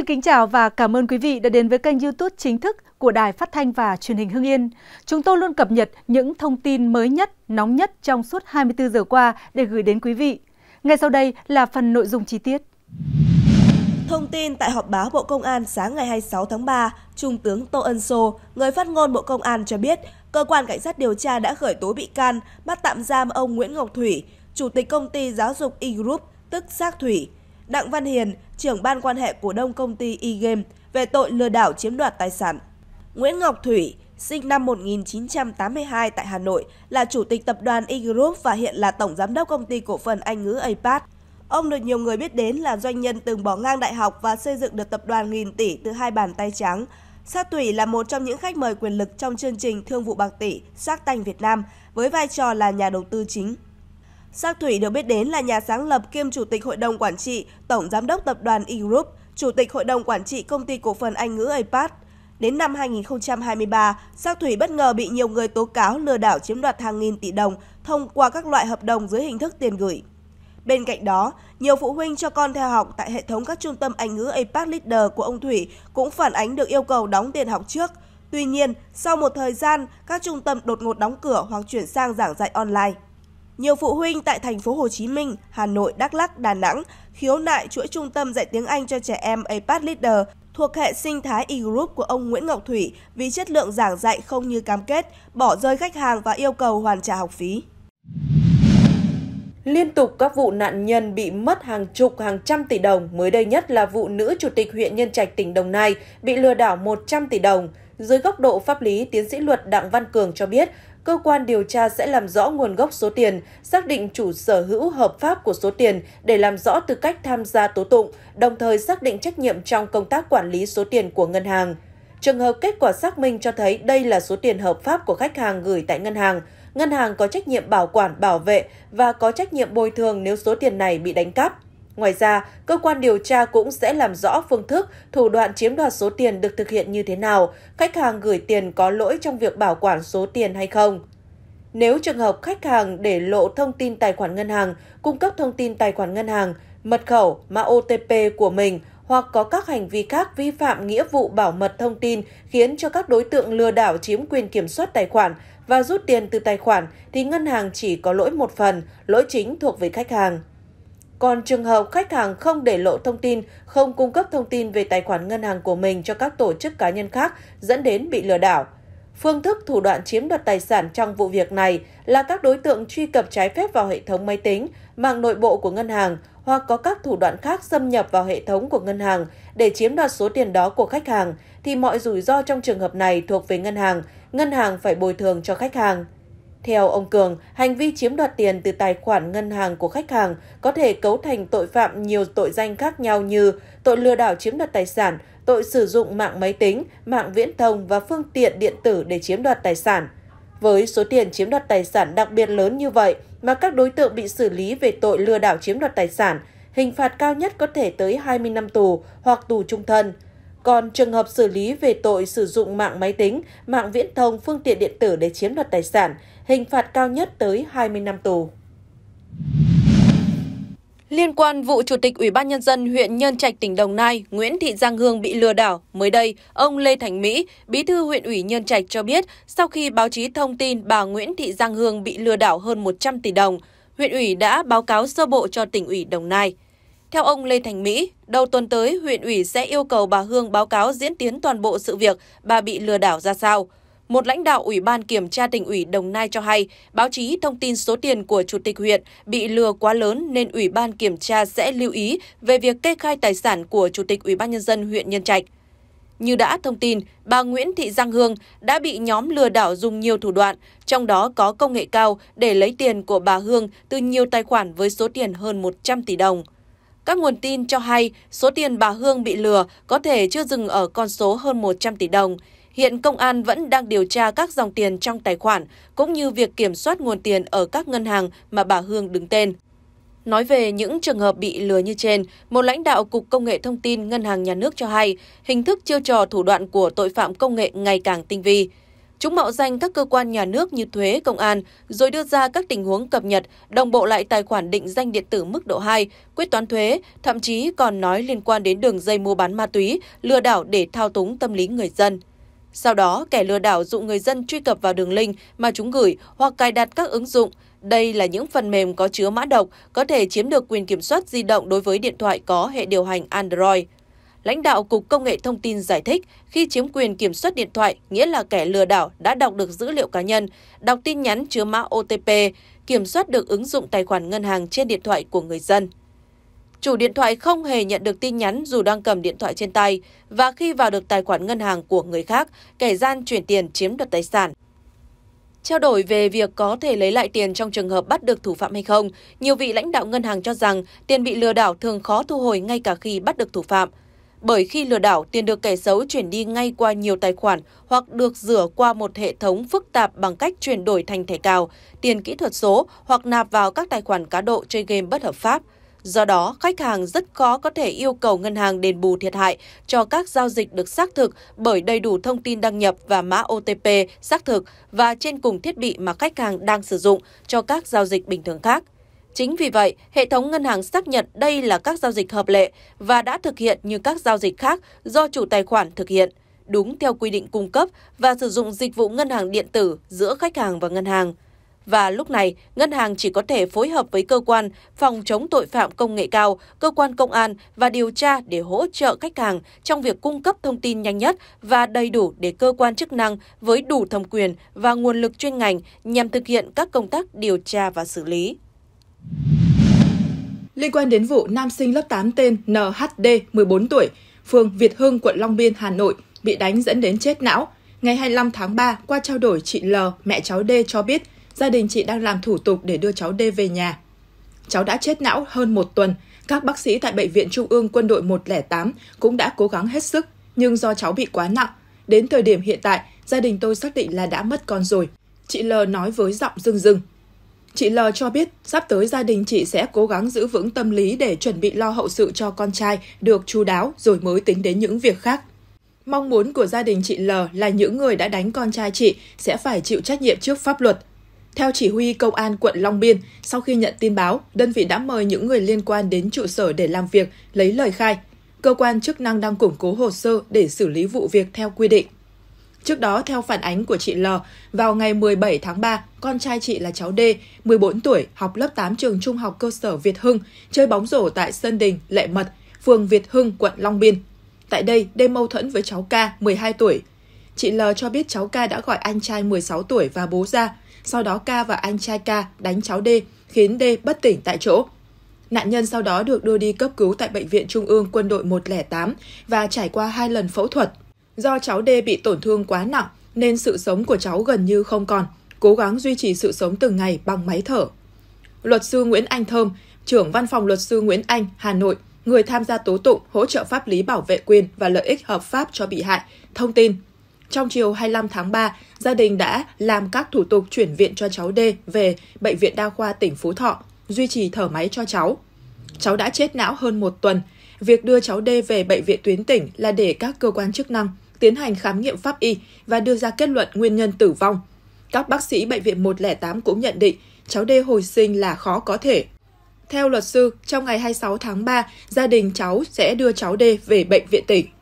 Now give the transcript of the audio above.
Xin kính chào và cảm ơn quý vị đã đến với kênh YouTube chính thức của Đài Phát thanh và Truyền hình Hưng Yên. Chúng tôi luôn cập nhật những thông tin mới nhất, nóng nhất trong suốt 24 giờ qua để gửi đến quý vị. Ngay sau đây là phần nội dung chi tiết. Thông tin tại họp báo Bộ Công an sáng ngày 26 tháng 3, Trung tướng Tô Ân Sô, người phát ngôn Bộ Công an cho biết, cơ quan cảnh sát điều tra đã khởi tố bị can, bắt tạm giam ông Nguyễn Ngọc Thủy, chủ tịch công ty giáo dục E-Group, tức Giác Thủy, Đặng Văn Hiền, trưởng ban quan hệ cổ đông công ty E-Game về tội lừa đảo chiếm đoạt tài sản. Nguyễn Ngọc Thủy, sinh năm 1982 tại Hà Nội, là chủ tịch tập đoàn E-Group và hiện là tổng giám đốc công ty cổ phần Anh ngữ ipad Ông được nhiều người biết đến là doanh nhân từng bỏ ngang đại học và xây dựng được tập đoàn nghìn tỷ từ hai bàn tay trắng. Sát Thủy là một trong những khách mời quyền lực trong chương trình Thương vụ Bạc Tỷ, Sát Tanh Việt Nam, với vai trò là nhà đầu tư chính. Sắc Thủy được biết đến là nhà sáng lập kiêm Chủ tịch Hội đồng Quản trị, Tổng Giám đốc Tập đoàn E-Group, Chủ tịch Hội đồng Quản trị Công ty Cổ phần Anh ngữ APAT. Đến năm 2023, Sắc Thủy bất ngờ bị nhiều người tố cáo lừa đảo chiếm đoạt hàng nghìn tỷ đồng thông qua các loại hợp đồng dưới hình thức tiền gửi. Bên cạnh đó, nhiều phụ huynh cho con theo học tại hệ thống các trung tâm Anh ngữ APAC Leader của ông Thủy cũng phản ánh được yêu cầu đóng tiền học trước. Tuy nhiên, sau một thời gian, các trung tâm đột ngột đóng cửa hoặc chuyển sang giảng dạy online. Nhiều phụ huynh tại thành phố Hồ Chí Minh, Hà Nội, Đắk Lắk, Đà Nẵng khiếu nại chuỗi trung tâm dạy tiếng Anh cho trẻ em Apat Leader thuộc hệ sinh thái e-group của ông Nguyễn Ngọc Thủy vì chất lượng giảng dạy không như cam kết, bỏ rơi khách hàng và yêu cầu hoàn trả học phí. Liên tục các vụ nạn nhân bị mất hàng chục, hàng trăm tỷ đồng, mới đây nhất là vụ nữ chủ tịch huyện Nhân Trạch tỉnh Đồng Nai bị lừa đảo 100 tỷ đồng. Dưới góc độ pháp lý, tiến sĩ luật Đặng Văn Cường cho biết, cơ quan điều tra sẽ làm rõ nguồn gốc số tiền, xác định chủ sở hữu hợp pháp của số tiền để làm rõ tư cách tham gia tố tụng, đồng thời xác định trách nhiệm trong công tác quản lý số tiền của ngân hàng. Trường hợp kết quả xác minh cho thấy đây là số tiền hợp pháp của khách hàng gửi tại ngân hàng, ngân hàng có trách nhiệm bảo quản, bảo vệ và có trách nhiệm bồi thường nếu số tiền này bị đánh cắp. Ngoài ra, cơ quan điều tra cũng sẽ làm rõ phương thức, thủ đoạn chiếm đoạt số tiền được thực hiện như thế nào, khách hàng gửi tiền có lỗi trong việc bảo quản số tiền hay không. Nếu trường hợp khách hàng để lộ thông tin tài khoản ngân hàng, cung cấp thông tin tài khoản ngân hàng, mật khẩu, mã OTP của mình hoặc có các hành vi khác vi phạm nghĩa vụ bảo mật thông tin khiến cho các đối tượng lừa đảo chiếm quyền kiểm soát tài khoản và rút tiền từ tài khoản thì ngân hàng chỉ có lỗi một phần, lỗi chính thuộc về khách hàng. Còn trường hợp khách hàng không để lộ thông tin, không cung cấp thông tin về tài khoản ngân hàng của mình cho các tổ chức cá nhân khác dẫn đến bị lừa đảo. Phương thức thủ đoạn chiếm đoạt tài sản trong vụ việc này là các đối tượng truy cập trái phép vào hệ thống máy tính, mạng nội bộ của ngân hàng hoặc có các thủ đoạn khác xâm nhập vào hệ thống của ngân hàng để chiếm đoạt số tiền đó của khách hàng thì mọi rủi ro trong trường hợp này thuộc về ngân hàng, ngân hàng phải bồi thường cho khách hàng. Theo ông Cường, hành vi chiếm đoạt tiền từ tài khoản ngân hàng của khách hàng có thể cấu thành tội phạm nhiều tội danh khác nhau như tội lừa đảo chiếm đoạt tài sản, tội sử dụng mạng máy tính, mạng viễn thông và phương tiện điện tử để chiếm đoạt tài sản. Với số tiền chiếm đoạt tài sản đặc biệt lớn như vậy mà các đối tượng bị xử lý về tội lừa đảo chiếm đoạt tài sản, hình phạt cao nhất có thể tới 20 năm tù hoặc tù trung thân. Còn trường hợp xử lý về tội sử dụng mạng máy tính, mạng viễn thông, phương tiện điện tử để chiếm đoạt tài sản, hình phạt cao nhất tới 20 năm tù. Liên quan vụ Chủ tịch Ủy ban Nhân dân huyện Nhân Trạch, tỉnh Đồng Nai, Nguyễn Thị Giang Hương bị lừa đảo, mới đây, ông Lê Thành Mỹ, bí thư huyện ủy Nhân Trạch cho biết, sau khi báo chí thông tin bà Nguyễn Thị Giang Hương bị lừa đảo hơn 100 tỷ đồng, huyện ủy đã báo cáo sơ bộ cho tỉnh ủy Đồng Nai. Theo ông Lê Thành Mỹ, đầu tuần tới, huyện ủy sẽ yêu cầu bà Hương báo cáo diễn tiến toàn bộ sự việc bà bị lừa đảo ra sao. Một lãnh đạo Ủy ban Kiểm tra tỉnh ủy Đồng Nai cho hay, báo chí thông tin số tiền của Chủ tịch huyện bị lừa quá lớn nên Ủy ban Kiểm tra sẽ lưu ý về việc kê khai tài sản của Chủ tịch Ủy ban Nhân dân huyện Nhân Trạch. Như đã thông tin, bà Nguyễn Thị Giang Hương đã bị nhóm lừa đảo dùng nhiều thủ đoạn, trong đó có công nghệ cao để lấy tiền của bà Hương từ nhiều tài khoản với số tiền hơn 100 tỷ đồng. Các nguồn tin cho hay số tiền bà Hương bị lừa có thể chưa dừng ở con số hơn 100 tỷ đồng. Hiện công an vẫn đang điều tra các dòng tiền trong tài khoản cũng như việc kiểm soát nguồn tiền ở các ngân hàng mà bà Hương đứng tên. Nói về những trường hợp bị lừa như trên, một lãnh đạo Cục Công nghệ Thông tin Ngân hàng Nhà nước cho hay, hình thức chiêu trò thủ đoạn của tội phạm công nghệ ngày càng tinh vi. Chúng mạo danh các cơ quan nhà nước như thuế, công an, rồi đưa ra các tình huống cập nhật, đồng bộ lại tài khoản định danh điện tử mức độ 2, quyết toán thuế, thậm chí còn nói liên quan đến đường dây mua bán ma túy, lừa đảo để thao túng tâm lý người dân. Sau đó, kẻ lừa đảo dụ người dân truy cập vào đường link mà chúng gửi hoặc cài đặt các ứng dụng. Đây là những phần mềm có chứa mã độc, có thể chiếm được quyền kiểm soát di động đối với điện thoại có hệ điều hành Android. Lãnh đạo Cục Công nghệ Thông tin giải thích, khi chiếm quyền kiểm soát điện thoại, nghĩa là kẻ lừa đảo đã đọc được dữ liệu cá nhân, đọc tin nhắn chứa mã OTP, kiểm soát được ứng dụng tài khoản ngân hàng trên điện thoại của người dân. Chủ điện thoại không hề nhận được tin nhắn dù đang cầm điện thoại trên tay, và khi vào được tài khoản ngân hàng của người khác, kẻ gian chuyển tiền chiếm đoạt tài sản. Trao đổi về việc có thể lấy lại tiền trong trường hợp bắt được thủ phạm hay không, nhiều vị lãnh đạo ngân hàng cho rằng tiền bị lừa đảo thường khó thu hồi ngay cả khi bắt được thủ phạm bởi khi lừa đảo, tiền được kẻ xấu chuyển đi ngay qua nhiều tài khoản hoặc được rửa qua một hệ thống phức tạp bằng cách chuyển đổi thành thẻ cào, tiền kỹ thuật số hoặc nạp vào các tài khoản cá độ chơi game bất hợp pháp. Do đó, khách hàng rất khó có thể yêu cầu ngân hàng đền bù thiệt hại cho các giao dịch được xác thực bởi đầy đủ thông tin đăng nhập và mã OTP xác thực và trên cùng thiết bị mà khách hàng đang sử dụng cho các giao dịch bình thường khác. Chính vì vậy, hệ thống ngân hàng xác nhận đây là các giao dịch hợp lệ và đã thực hiện như các giao dịch khác do chủ tài khoản thực hiện, đúng theo quy định cung cấp và sử dụng dịch vụ ngân hàng điện tử giữa khách hàng và ngân hàng. Và lúc này, ngân hàng chỉ có thể phối hợp với cơ quan phòng chống tội phạm công nghệ cao, cơ quan công an và điều tra để hỗ trợ khách hàng trong việc cung cấp thông tin nhanh nhất và đầy đủ để cơ quan chức năng với đủ thẩm quyền và nguồn lực chuyên ngành nhằm thực hiện các công tác điều tra và xử lý liên quan đến vụ nam sinh lớp 8 tên NHD 14 tuổi, phường Việt Hưng, quận Long Biên, Hà Nội bị đánh dẫn đến chết não. Ngày 25 tháng 3, qua trao đổi chị L, mẹ cháu D cho biết gia đình chị đang làm thủ tục để đưa cháu D về nhà. Cháu đã chết não hơn một tuần. Các bác sĩ tại Bệnh viện Trung ương Quân đội 108 cũng đã cố gắng hết sức, nhưng do cháu bị quá nặng. Đến thời điểm hiện tại, gia đình tôi xác định là đã mất con rồi. Chị L nói với giọng rưng rưng. Chị L cho biết, sắp tới gia đình chị sẽ cố gắng giữ vững tâm lý để chuẩn bị lo hậu sự cho con trai được chu đáo rồi mới tính đến những việc khác. Mong muốn của gia đình chị L là những người đã đánh con trai chị sẽ phải chịu trách nhiệm trước pháp luật. Theo chỉ huy công an quận Long Biên, sau khi nhận tin báo, đơn vị đã mời những người liên quan đến trụ sở để làm việc, lấy lời khai. Cơ quan chức năng đang củng cố hồ sơ để xử lý vụ việc theo quy định. Trước đó, theo phản ánh của chị L, vào ngày 17 tháng 3, con trai chị là cháu D, 14 tuổi, học lớp 8 trường trung học cơ sở Việt Hưng, chơi bóng rổ tại Sơn Đình, Lệ Mật, phường Việt Hưng, quận Long Biên. Tại đây, D mâu thuẫn với cháu K, 12 tuổi. Chị L cho biết cháu K đã gọi anh trai 16 tuổi và bố ra, sau đó K và anh trai K đánh cháu D, khiến D bất tỉnh tại chỗ. Nạn nhân sau đó được đưa đi cấp cứu tại Bệnh viện Trung ương Quân đội 108 và trải qua hai lần phẫu thuật do cháu D bị tổn thương quá nặng nên sự sống của cháu gần như không còn, cố gắng duy trì sự sống từng ngày bằng máy thở. Luật sư Nguyễn Anh Thơm, trưởng văn phòng luật sư Nguyễn Anh, Hà Nội, người tham gia tố tụng hỗ trợ pháp lý bảo vệ quyền và lợi ích hợp pháp cho bị hại, thông tin. Trong chiều 25 tháng 3, gia đình đã làm các thủ tục chuyển viện cho cháu D về Bệnh viện Đa khoa tỉnh Phú Thọ, duy trì thở máy cho cháu. Cháu đã chết não hơn một tuần. Việc đưa cháu D về Bệnh viện tuyến tỉnh là để các cơ quan chức năng tiến hành khám nghiệm pháp y và đưa ra kết luận nguyên nhân tử vong. Các bác sĩ Bệnh viện 108 cũng nhận định cháu D hồi sinh là khó có thể. Theo luật sư, trong ngày 26 tháng 3, gia đình cháu sẽ đưa cháu D về bệnh viện tỉnh.